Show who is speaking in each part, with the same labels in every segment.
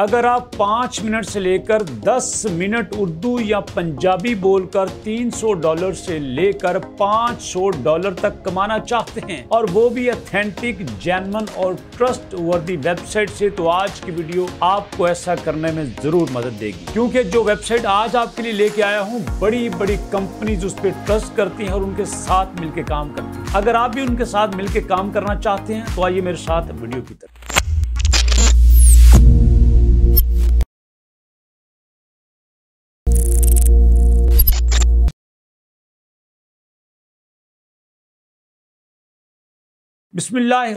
Speaker 1: अगर आप पाँच मिनट से लेकर दस मिनट उर्दू या पंजाबी बोलकर तीन सौ डॉलर से लेकर पाँच सौ डॉलर तक कमाना चाहते हैं और वो भी अथेंटिक जैनमन और ट्रस्ट वर्दी वेबसाइट से तो आज की वीडियो आपको ऐसा करने में जरूर मदद देगी क्योंकि जो वेबसाइट आज आपके लिए लेके आया हूँ बड़ी बड़ी कंपनीज उस पर ट्रस्ट करती है और उनके साथ मिलकर काम करती है अगर आप भी उनके साथ मिलकर काम करना चाहते हैं तो आइए मेरे साथ वीडियो की तरफ बिसमीम्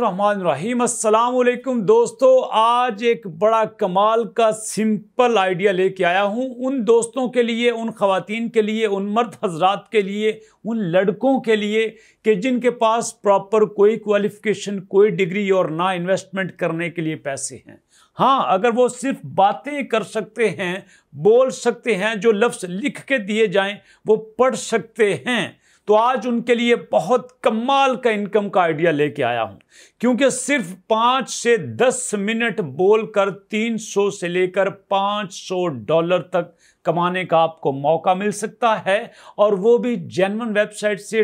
Speaker 1: दोस्तों आज एक बड़ा कमाल का सिंपल आइडिया लेके आया हूँ उन दोस्तों के लिए उन ख़वातीन के लिए उन मर्द हजरात के लिए उन लड़कों के लिए कि जिनके पास प्रॉपर कोई क्वालिफ़िकेशन कोई डिग्री और ना इन्वेस्टमेंट करने के लिए पैसे हैं हाँ अगर वो सिर्फ बातें कर सकते हैं बोल सकते हैं जो लफ्ज़ लिख के दिए जाएँ वो पढ़ सकते हैं तो आज उनके लिए बहुत कमाल का इनकम का आइडिया लेके आया हूं क्योंकि सिर्फ पांच से दस मिनट बोलकर 300 से लेकर 500 डॉलर तक कमाने का आपको मौका मिल सकता है और वो भी जेनवन वेबसाइट से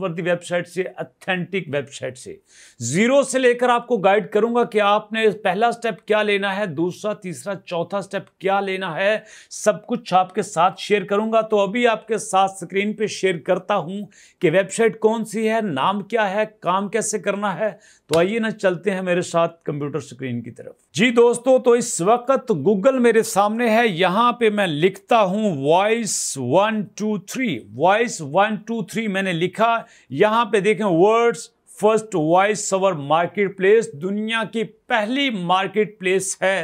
Speaker 1: वर्दी वेबसाइट से अथेंटिक वेबसाइट से ज़ीरो से लेकर आपको गाइड करूंगा कि आपने पहला स्टेप क्या लेना है दूसरा तीसरा चौथा स्टेप क्या लेना है सब कुछ आपके साथ शेयर करूंगा तो अभी आपके साथ स्क्रीन पे शेयर करता हूं कि वेबसाइट कौन सी है नाम क्या है काम कैसे करना है तो आइए ना चलते हैं मेरे साथ कंप्यूटर स्क्रीन की तरफ जी दोस्तों तो इस वक्त गूगल मेरे सामने है यहां पे मैं लिखता हूं voice one two three voice one two three मैंने लिखा यहां पे देखें वर्ड्स फर्स्ट वॉइस सवर मार्केट प्लेस दुनिया की पहली मार्केट प्लेस है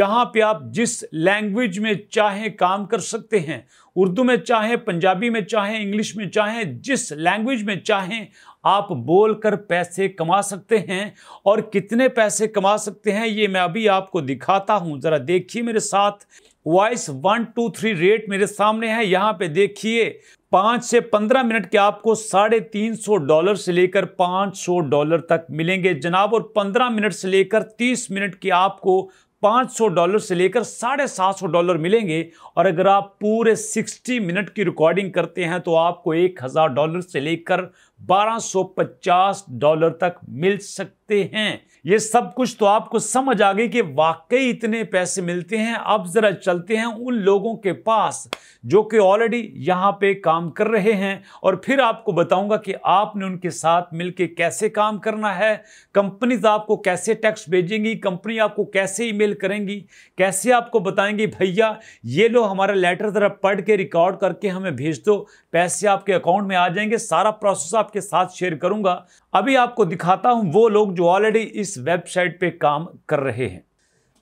Speaker 1: जहां पे आप जिस लैंग्वेज में चाहे काम कर सकते हैं उर्दू में चाहे पंजाबी में चाहे इंग्लिश में चाहे जिस लैंग्वेज में चाहें आप बोलकर पैसे कमा सकते हैं और कितने पैसे कमा सकते हैं ये मैं अभी आपको दिखाता हूँ ज़रा देखिए मेरे साथ voice one two three rate मेरे सामने है यहाँ पे देखिए पाँच से पंद्रह मिनट के आपको साढ़े तीन सौ डॉलर से लेकर पाँच सौ डॉलर तक मिलेंगे जनाब और पंद्रह मिनट से लेकर तीस मिनट के आपको पाँच सौ डॉलर से लेकर साढ़े सात सौ डॉलर मिलेंगे और अगर आप पूरे सिक्सटी मिनट की रिकॉर्डिंग करते हैं तो आपको एक हज़ार डॉलर से लेकर बारह सौ पचास डॉलर तक मिल सकते सकते हैं ये सब कुछ तो आपको समझ आ गई कि वाकई इतने पैसे मिलते हैं अब ज़रा चलते हैं उन लोगों के पास जो कि ऑलरेडी यहाँ पे काम कर रहे हैं और फिर आपको बताऊंगा कि आपने उनके साथ मिलके कैसे काम करना है कंपनीज आपको कैसे टैक्स भेजेंगी कंपनी आपको कैसे ईमेल करेंगी कैसे आपको बताएंगी भैया ये लो हमारा लेटर ज़रा पढ़ के रिकॉर्ड करके हमें भेज दो पैसे आपके अकाउंट में आ जाएंगे सारा प्रोसेस आपके साथ शेयर करूंगा अभी आपको दिखाता हूं वो लोग जो जो ऑलरेडी इस वेबसाइट पे काम कर रहे हैं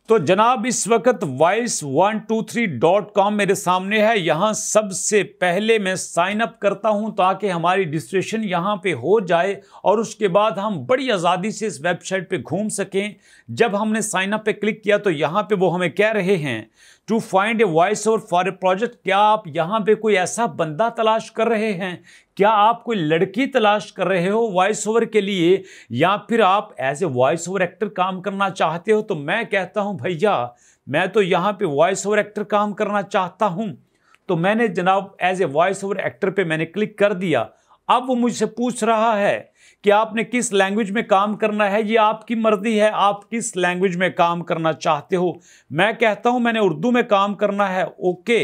Speaker 1: तो जनाब इस वक्त voice one two three dot com मेरे सामने है यहाँ सबसे पहले मैं साइन अप करता हूँ ताकि हमारी डिस्ट्रेशन यहाँ पे हो जाए और उसके बाद हम बड़ी आज़ादी से इस वेबसाइट पे घूम सकें जब हमने साइन अप पे क्लिक किया तो यहाँ पे वो हमें कह रहे हैं to find a voice over for a project क्या आप यहाँ पे कोई ऐसा बंदा तलाश कर रहे हैं क्या आप कोई लड़की तलाश कर रहे हो वॉइस ओवर के लिए या फिर आप as a voice over actor काम करना चाहते हो तो मैं कहता हूँ भैया मैं तो यहाँ पे वॉइस ओवर एक्टर काम करना चाहता हूँ तो मैंने जनाब as a voice over actor पे मैंने क्लिक कर दिया अब वो मुझसे पूछ रहा है कि आपने किस लैंग्वेज में काम करना है ये आपकी मर्जी है आप किस लैंग्वेज में काम करना चाहते हो मैं कहता हूँ मैंने उर्दू में काम करना है ओके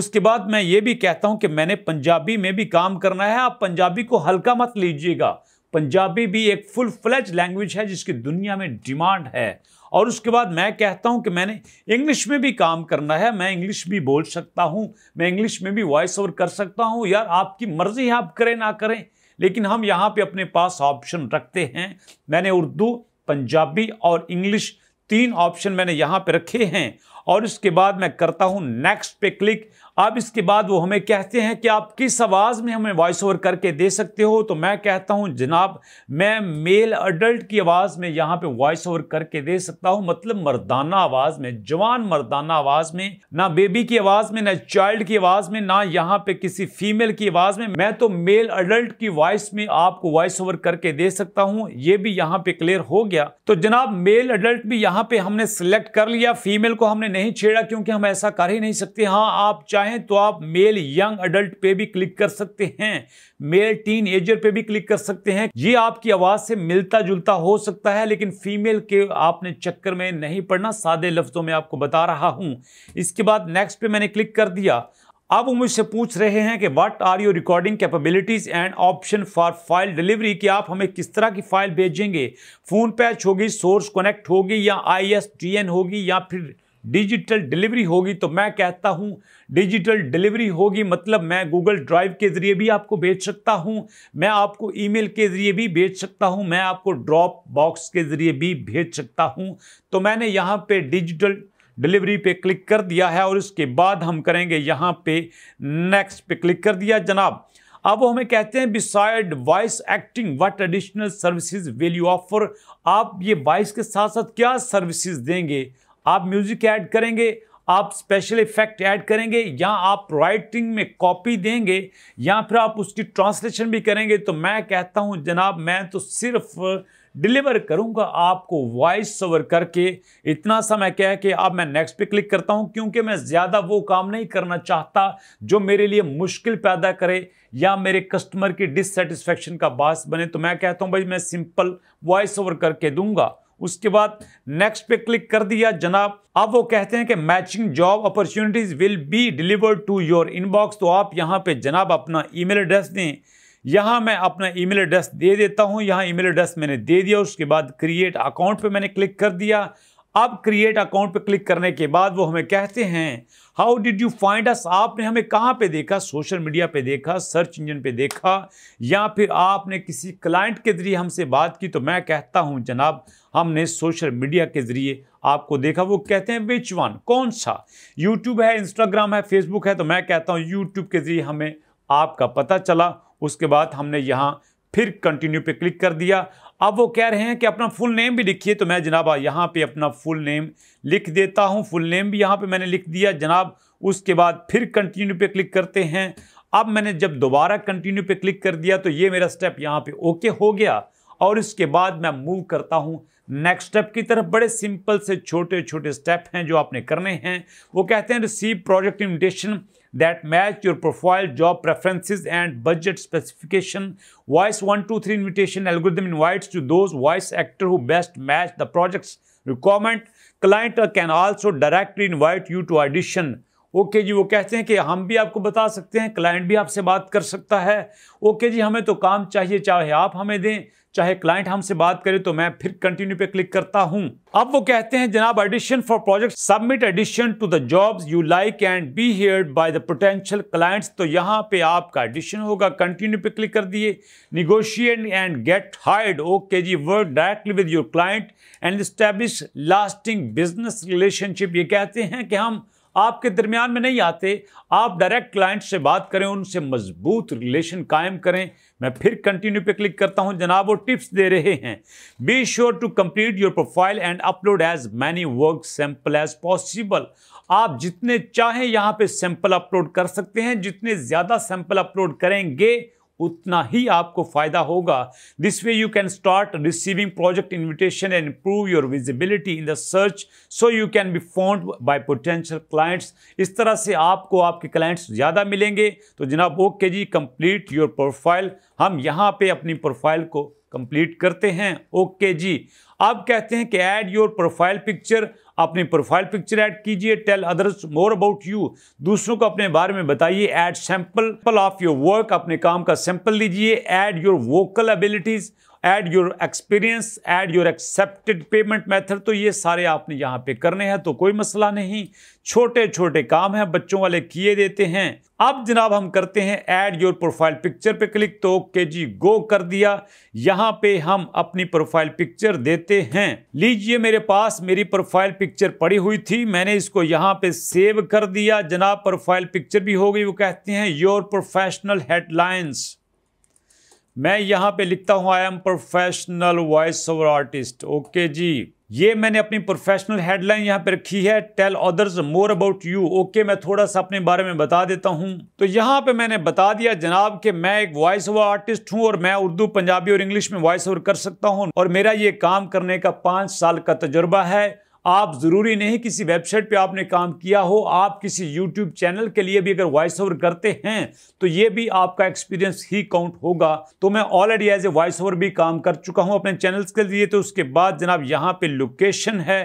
Speaker 1: उसके बाद मैं ये भी कहता हूँ कि मैंने पंजाबी में भी काम करना है आप पंजाबी को हल्का मत लीजिएगा पंजाबी भी एक फुल फ्लैज लैंग्वेज है जिसकी दुनिया में डिमांड है और उसके बाद मैं कहता हूं कि मैंने इंग्लिश में भी काम करना है मैं इंग्लिश भी बोल सकता हूं मैं इंग्लिश में भी वॉइस ओवर कर सकता हूं यार आपकी मर्ज़ी है आप करें ना करें लेकिन हम यहाँ पे अपने पास ऑप्शन रखते हैं मैंने उर्दू पंजाबी और इंग्लिश तीन ऑप्शन मैंने यहाँ पर रखे हैं और इसके बाद मैं करता हूं नेक्स्ट पे क्लिक अब इसके बाद वो हमें कहते हैं कि आप किस आवाज़ में हमें वॉइस ओवर करके दे सकते हो तो मैं कहता हूं जनाब मैं मेल अडल्ट की आवाज़ में यहाँ पे वॉइस ओवर करके दे सकता हूं मतलब मर्दाना आवाज़ में जवान मर्दाना आवाज़ में ना बेबी की आवाज़ में ना चाइल्ड की आवाज़ में ना यहाँ पे किसी फीमेल की आवाज़ में मैं तो मेल अडल्ट की वॉइस में आपको वॉइस ओवर करके दे सकता हूँ ये भी यहाँ पे क्लियर हो गया तो जनाब मेल अडल्ट भी यहाँ पे हमने सिलेक्ट कर लिया फीमेल को हमने नहीं छेड़ा क्योंकि हम ऐसा कर ही नहीं सकते हाँ आप चाहें तो आप मेल यंग अडल्ट पे भी क्लिक कर सकते हैं मेल टीन एजर पे भी क्लिक कर सकते हैं ये आपकी आवाज़ से मिलता जुलता हो सकता है लेकिन फीमेल के आपने चक्कर में नहीं पड़ना सादे लफ्ज़ों में आपको बता रहा हूँ इसके बाद नेक्स्ट पे मैंने क्लिक कर दिया अब वो मुझसे पूछ रहे हैं कि what are your recording capabilities and option for file delivery कि आप हमें किस तरह की फाइल भेजेंगे फ़ोन पैच होगी सोर्स कनेक्ट होगी या आई एस होगी या फिर डिजिटल डिलीवरी होगी तो मैं कहता हूँ डिजिटल डिलीवरी होगी मतलब मैं गूगल ड्राइव के ज़रिए भी आपको भेज सकता हूँ मैं आपको ईमेल के ज़रिए भी भेज सकता हूँ मैं आपको ड्रॉप बॉक्स के ज़रिए भी भेज सकता हूँ तो मैंने यहाँ पे डिजिटल डिलीवरी पे क्लिक कर दिया है और इसके बाद हम करेंगे यहाँ पे नेक्स्ट पे क्लिक कर दिया जनाब अब वो हमें कहते हैं beside voice acting what additional services will you offer आप ये वॉइस के साथ साथ क्या सर्विसेज देंगे आप म्यूज़िक ऐड करेंगे आप स्पेशल इफेक्ट ऐड करेंगे या आप राइटिंग में कॉपी देंगे या फिर आप उसकी ट्रांसलेशन भी करेंगे तो मैं कहता हूं जनाब मैं तो सिर्फ डिलीवर करूंगा आपको वॉइस ओवर करके इतना सा मैं कह के अब मैं नेक्स्ट पे क्लिक करता हूं क्योंकि मैं ज़्यादा वो काम नहीं करना चाहता जो मेरे लिए मुश्किल पैदा करे या मेरे कस्टमर की डिससेटिस्फेक्शन का बास बने तो मैं कहता हूं भाई मैं सिंपल वॉइस ओवर करके दूंगा उसके बाद नेक्स्ट पे क्लिक कर दिया जनाब अब वो कहते हैं कि matching job opportunities will be delivered to your inbox तो आप यहाँ पे जनाब अपना ईमेल एड्रेस दें यहाँ मैं अपना ईमेल एड्रेस दे देता हूँ यहाँ ईमेल एड्रेस मैंने दे दिया उसके बाद क्रिएट अकाउंट पे मैंने क्लिक कर दिया अब क्रिएट अकाउंट पर क्लिक करने के बाद वो हमें कहते हैं how did you find us आपने हमें कहाँ पे देखा सोशल मीडिया पे देखा सर्च इंजन पे देखा या फिर आपने किसी क्लाइंट के ज़रिए हमसे बात की तो मैं कहता हूँ जनाब हमने सोशल मीडिया के ज़रिए आपको देखा वो कहते हैं विच वन कौन सा यूट्यूब है इंस्टाग्राम है फेसबुक है तो मैं कहता हूँ यूट्यूब के ज़रिए हमें आपका पता चला उसके बाद हमने यहाँ फिर कंटिन्यू पे क्लिक कर दिया अब वो कह रहे हैं कि अपना फुल नेम भी लिखिए तो मैं जनाब यहाँ पे अपना फुल नेम लिख देता हूँ फुल नेम भी यहाँ पे मैंने लिख दिया जनाब उसके बाद फिर कंटिन्यू पे क्लिक करते हैं अब मैंने जब दोबारा कंटिन्यू पे क्लिक कर दिया तो ये मेरा स्टेप यहाँ पे ओके हो गया और इसके बाद मैं मूव करता हूँ नेक्स्ट स्टेप की तरफ बड़े सिंपल से छोटे छोटे स्टेप हैं जो आपने करने हैं वो कहते हैं receive project invitation that match your profile, job preferences, and budget specification. Voice 123 invitation algorithm invites to those voice actor who best match the project's requirement. Client can also directly invite you to audition okay जी वो कहते हैं कि हम भी आपको बता सकते हैं क्लाइंट भी आपसे बात कर सकता है ओके जी हमें तो काम चाहिए चाहे आप हमें दें चाहे क्लाइंट हमसे बात करे तो मैं फिर कंटिन्यू पे क्लिक करता हूं अब वो कहते हैं जनाब audition for project submit audition to the jobs you like and be hire by the potential clients तो यहाँ पे आपका एडिशन होगा कंटिन्यू पे क्लिक कर दिए negotiate and get hired okay जी work directly with your client and establish lasting business relationship ये कहते हैं कि हम आपके दरमियान में नहीं आते आप डायरेक्ट क्लाइंट से बात करें उनसे मजबूत रिलेशन कायम करें मैं फिर कंटिन्यू पे क्लिक करता हूं जनाब वो टिप्स दे रहे हैं be sure to complete your profile and upload as many work sample as possible आप जितने चाहें यहां पे सैंपल अपलोड कर सकते हैं जितने ज़्यादा सैंपल अपलोड करेंगे उतना ही आपको फ़ायदा होगा this way you can start receiving project invitation and improve your visibility in the search so you can be found by potential clients इस तरह से आपको आपके क्लाइंट्स ज़्यादा मिलेंगे तो जनाब ओके जी कंप्लीट योर प्रोफाइल हम यहाँ पे अपनी प्रोफाइल को कंप्लीट करते हैं ओके जी अब कहते हैं कि ऐड योर प्रोफाइल पिक्चर अपनी प्रोफाइल पिक्चर ऐड कीजिए tell others more about you दूसरों को अपने बारे में बताइए add sample of your work अपने काम का सैंपल लीजिए add your vocal abilities add your experience add your accepted payment method तो ये सारे आपने यहाँ पे करने हैं तो कोई मसला नहीं छोटे छोटे काम हैं बच्चों वाले किए देते हैं अब जनाब हम करते हैं ऐड योर प्रोफाइल पिक्चर पे क्लिक तो ओके जी गो कर दिया यहाँ पे हम अपनी प्रोफाइल पिक्चर देते हैं लीजिए मेरे पास मेरी प्रोफाइल पिक्चर पड़ी हुई थी मैंने इसको यहाँ पे सेव कर दिया जनाब प्रोफाइल पिक्चर भी हो गई वो कहते हैं योर प्रोफेशनल हेडलाइंस मैं यहाँ पे लिखता हूँ I am professional voice over artist okay जी ये मैंने अपनी प्रोफेशनल हेडलाइन यहाँ पे रखी है tell others more about you okay मैं थोड़ा सा अपने बारे में बता देता हूँ तो यहाँ पे मैंने बता दिया जनाब कि मैं एक वॉइस ओवर आर्टिस्ट हूँ और मैं उर्दू पंजाबी और इंग्लिश में वॉइस ओवर कर सकता हूँ और मेरा ये काम करने का पाँच साल का तजुर्बा है आप ज़रूरी नहीं किसी वेबसाइट पे आपने काम किया हो आप किसी यूट्यूब चैनल के लिए भी अगर वॉइस ओवर करते हैं तो ये भी आपका एक्सपीरियंस ही काउंट होगा तो मैं already as a voice over भी काम कर चुका हूँ अपने चैनल्स के लिए तो उसके बाद जनाब यहाँ पे लोकेशन है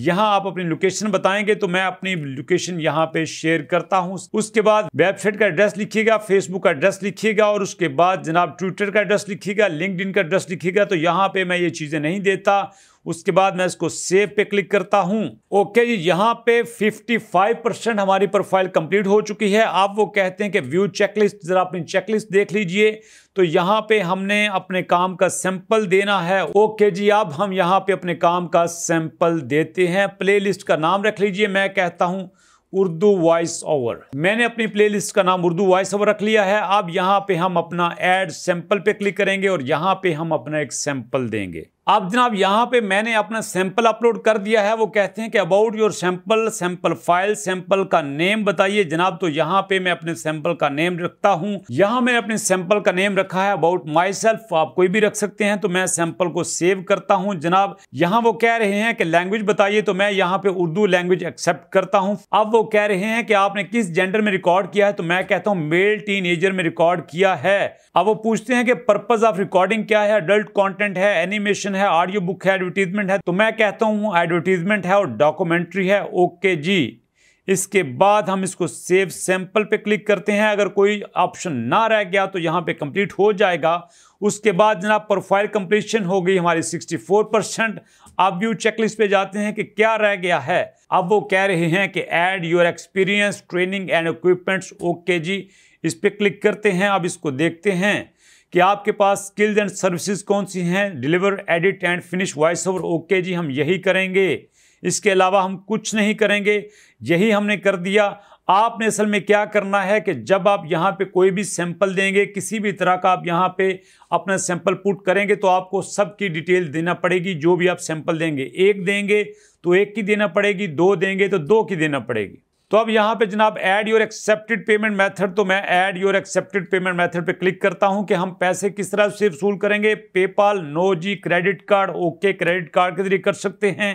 Speaker 1: यहाँ आप अपनी लोकेशन बताएंगे तो मैं अपनी लोकेशन यहाँ पे शेयर करता हूँ उसके बाद वेबसाइट का एड्रेस लिखिएगा फेसबुक का एड्रेस लिखिएगा और उसके बाद जनाब ट्विटर का एड्रेस लिखिएगा लिंकड का एड्रेस लिखिएगा तो यहाँ पे मैं ये चीज़ें नहीं देता उसके बाद मैं इसको सेव पे क्लिक करता हूं ओके जी यहाँ पे 55 परसेंट हमारी प्रोफाइल कंप्लीट हो चुकी है आप वो कहते हैं कि व्यू चेकलिस्ट जरा अपनी चेकलिस्ट देख लीजिए तो यहाँ पे हमने अपने काम का सैंपल देना है ओके जी अब हम यहाँ पे अपने काम का सैंपल देते हैं प्ले का नाम रख लीजिए मैं कहता हूँ उर्दू वॉइस ओवर मैंने अपनी प्लेलिस्ट का नाम उर्दू वॉइस ओवर रख लिया है अब यहाँ पे हम अपना एड सैंपल पे क्लिक करेंगे और यहाँ पे हम अपना एक सैंपल देंगे अब जनाब यहाँ पे मैंने अपना सैंपल अपलोड कर दिया है वो कहते हैं कि about your sample sample file sample का नेम बताइए जनाब तो यहाँ पे मैं अपने सैंपल का नेम रखता हूँ यहाँ मैंने अपने सैंपल का नेम रखा है अबाउट माई सेल्फ आप कोई भी रख सकते हैं तो मैं सैंपल को सेव करता हूँ जनाब यहाँ वो कह रहे हैं कि लैंग्वेज बताइए तो मैं यहाँ पे उर्दू लैंग्वेज एक्सेप्ट करता हूँ अब वो कह रहे हैं कि आपने किस जेंडर में रिकॉर्ड किया है तो मैं कहता हूँ मेल टीन में रिकॉर्ड किया है अब वो पूछते हैं कि पर्पज ऑफ रिकॉर्डिंग क्या है अडल्ट कंटेंट है एनिमेशन है ऑडियो बुक है एडवर्टीजमेंट है तो मैं कहता हूँ एडवर्टीजमेंट है और डॉक्यूमेंट्री है ओके जी इसके बाद हम इसको सेव सैंपल पे क्लिक करते हैं अगर कोई ऑप्शन ना रह गया तो यहाँ पे कंप्लीट हो जाएगा उसके बाद जनाब प्रोफाइल कंप्लीशन हो गई हमारी 64 परसेंट आप व्यू चेकलिस्ट पे जाते हैं कि क्या रह गया है अब वो कह रहे हैं कि add your experience training and equipments okay जी इस पर क्लिक करते हैं आप इसको देखते हैं कि आपके पास स्किल्स एंड सर्विसेज कौन सी हैं deliver edit and finish voice over okay जी हम यही करेंगे इसके अलावा हम कुछ नहीं करेंगे यही हमने कर दिया आपने असल में क्या करना है कि जब आप यहाँ पे कोई भी सैंपल देंगे किसी भी तरह का आप यहाँ पे अपना सैंपल पुट करेंगे तो आपको सब की डिटेल देना पड़ेगी जो भी आप सैंपल देंगे एक देंगे तो एक की देना पड़ेगी दो देंगे तो दो की देना पड़ेगी तो अब यहाँ पे जनाब add your accepted payment method तो मैं add your accepted payment method पे क्लिक करता हूँ कि हम पैसे किस तरह से वसूल करेंगे पेपाल नो जी credit card okay credit card के जरिए कर सकते हैं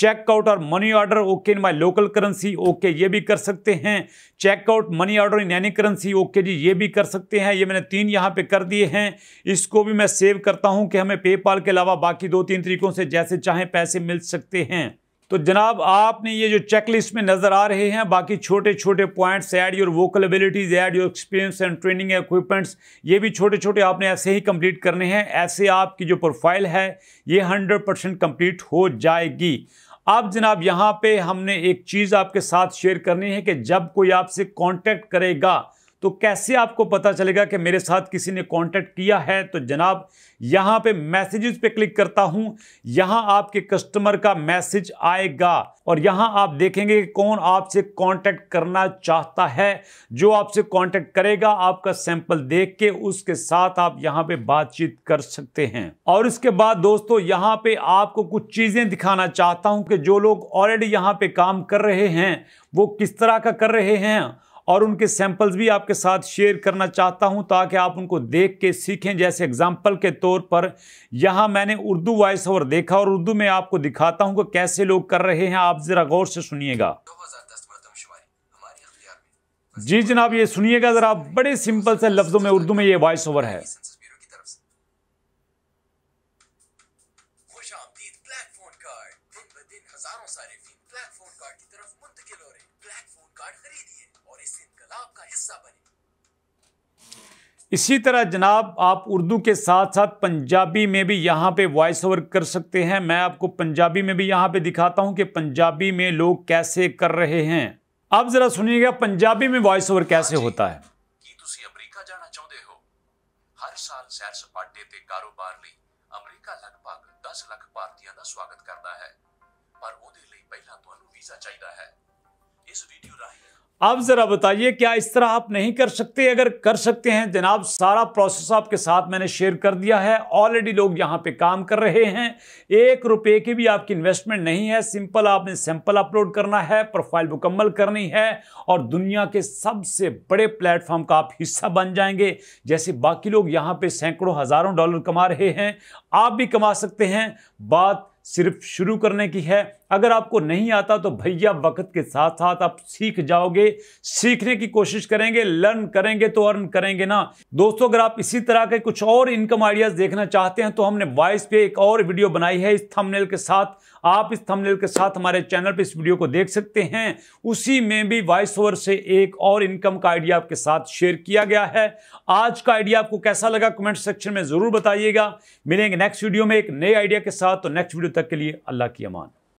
Speaker 1: चेकआउट और money order okay in my local currency okay ये भी कर सकते हैं checkout money order in any currency okay जी ये भी कर सकते हैं ये मैंने तीन यहाँ पे कर दिए हैं इसको भी मैं सेव करता हूँ कि हमें पेपाल के अलावा बाकी दो तीन तरीकों से जैसे चाहें पैसे मिल सकते हैं तो जनाब आपने ये जो चेकलिस्ट में नज़र आ रहे हैं बाकी छोटे छोटे points add your vocal abilities add your experience and training equipments ये भी छोटे छोटे आपने ऐसे ही कंप्लीट करने हैं ऐसे आपकी जो प्रोफाइल है ये हंड्रेड परसेंट कम्प्लीट हो जाएगी अब जनाब यहाँ पे हमने एक चीज़ आपके साथ शेयर करनी है कि जब कोई आपसे कॉन्टैक्ट करेगा तो कैसे आपको पता चलेगा कि मेरे साथ किसी ने कांटेक्ट किया है तो जनाब यहाँ पे मैसेजेस पे क्लिक करता हूं यहाँ आपके कस्टमर का मैसेज आएगा और यहाँ आप देखेंगे कि कौन आपसे कांटेक्ट करना चाहता है जो आपसे कांटेक्ट करेगा आपका सैंपल देख के उसके साथ आप यहाँ पे बातचीत कर सकते हैं और इसके बाद दोस्तों यहाँ पे आपको कुछ चीज़ें दिखाना चाहता हूं कि जो लोग ऑलरेडी यहाँ पे काम कर रहे हैं वो किस तरह का कर रहे हैं और उनके सैंपल्स भी आपके साथ शेयर करना चाहता हूं ताकि आप उनको देख के सीखें जैसे एग्जांपल के तौर पर यहां मैंने उर्दू वॉइस ओवर देखा और उर्दू में आपको दिखाता हूं कि कैसे लोग कर रहे हैं आप ज़रा गौर से सुनिएगा जी जनाब ये सुनिएगा ज़रा बड़े सिंपल से लफ्ज़ों में उर्दू में ये वॉइस ओवर है कार्ड खरीदिए और इस इनकलाब का हिस्सा बने इसी तरह जनाब आप उर्दू के साथ साथ पंजाबी में भी यहाँ पे वॉइस ओवर कर सकते हैं मैं आपको पंजाबी में भी यहाँ पे दिखाता हूँ कि पंजाबी में लोग कैसे कर रहे हैं आप ज़रा सुनिएगा पंजाबी में वॉइस ओवर कैसे हाँ होता है ਅਮਰੀਕਾ ਜਾਣਾ ਚਾਹੁੰਦੇ ਹੋ ਹਰ ਸਾਲ ਸੈਰ ਸਪਾਟੇ ਤੇ ਕਾਰੋਬਾਰ ਲਈ ਅਮਰੀਕਾ ਲਗਭਗ 10 ਲੱਖ ਭਾਰਤੀਆਂ ਦਾ ਸਵਾਗਤ ਕਰਦਾ ਹੈ ਪਰ ਉਹਦੇ ਲਈ ਪਹਿਲਾਂ ਤੁਹਾਨੂੰ इस वीडियो राही आप ज़रा बताइए क्या इस तरह आप नहीं कर सकते अगर कर सकते हैं जनाब सारा प्रोसेस आपके साथ मैंने शेयर कर दिया है ऑलरेडी लोग यहां पे काम कर रहे हैं एक रुपए की भी आपकी इन्वेस्टमेंट नहीं है सिंपल आपने सैंपल अपलोड करना है प्रोफाइल मुकम्मल करनी है और दुनिया के सबसे बड़े प्लेटफॉर्म का आप हिस्सा बन जाएंगे जैसे बाकी लोग यहाँ पर सैकड़ों हज़ारों डॉलर कमा रहे हैं आप भी कमा सकते हैं बात सिर्फ शुरू करने की है अगर आपको नहीं आता तो भैया वक्त के साथ साथ आप सीख जाओगे सीखने की कोशिश करेंगे लर्न करेंगे तो अर्न करेंगे ना दोस्तों अगर आप इसी तरह के कुछ और इनकम आइडियाज देखना चाहते हैं तो हमने वॉइस पे एक और वीडियो बनाई है इस थंबनेल के साथ आप इस थंबनेल के साथ हमारे चैनल पर इस वीडियो को देख सकते हैं उसी में भी वॉइस ओवर से एक और इनकम का आइडिया आपके साथ शेयर किया गया है आज का आइडिया आपको कैसा लगा कमेंट सेक्शन में जरूर बताइएगा मिलेंगे नेक्स्ट वीडियो में एक नए आइडिया के साथ तो नेक्स्ट वीडियो तक के लिए अल्लाह की अमान